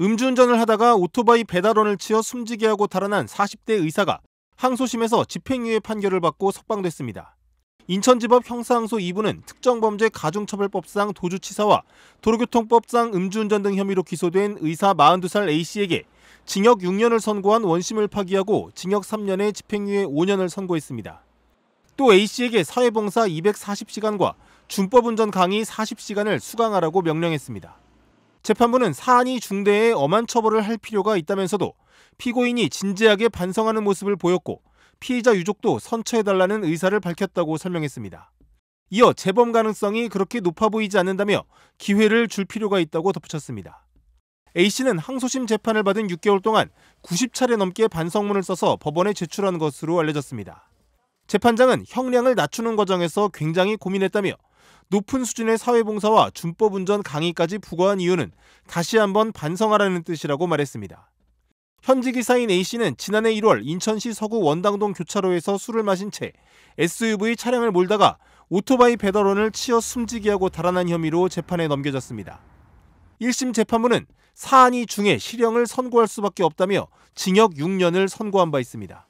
음주운전을 하다가 오토바이 배달원을 치어 숨지게 하고 달아난 40대 의사가 항소심에서 집행유예 판결을 받고 석방됐습니다. 인천지법 형사항소 2부는 특정범죄 가중처벌법상 도주치사와 도로교통법상 음주운전 등 혐의로 기소된 의사 42살 A씨에게 징역 6년을 선고한 원심을 파기하고 징역 3년에 집행유예 5년을 선고했습니다. 또 A씨에게 사회봉사 240시간과 준법운전 강의 40시간을 수강하라고 명령했습니다. 재판부는 사안이 중대해 엄한 처벌을 할 필요가 있다면서도 피고인이 진지하게 반성하는 모습을 보였고 피의자 유족도 선처해달라는 의사를 밝혔다고 설명했습니다. 이어 재범 가능성이 그렇게 높아 보이지 않는다며 기회를 줄 필요가 있다고 덧붙였습니다. A씨는 항소심 재판을 받은 6개월 동안 90차례 넘게 반성문을 써서 법원에 제출한 것으로 알려졌습니다. 재판장은 형량을 낮추는 과정에서 굉장히 고민했다며 높은 수준의 사회봉사와 준법 운전 강의까지 부과한 이유는 다시 한번 반성하라는 뜻이라고 말했습니다. 현지 기사인 A씨는 지난해 1월 인천시 서구 원당동 교차로에서 술을 마신 채 SUV 차량을 몰다가 오토바이 배달원을 치어 숨지게하고 달아난 혐의로 재판에 넘겨졌습니다. 1심 재판부는 사안이 중에 실형을 선고할 수밖에 없다며 징역 6년을 선고한 바 있습니다.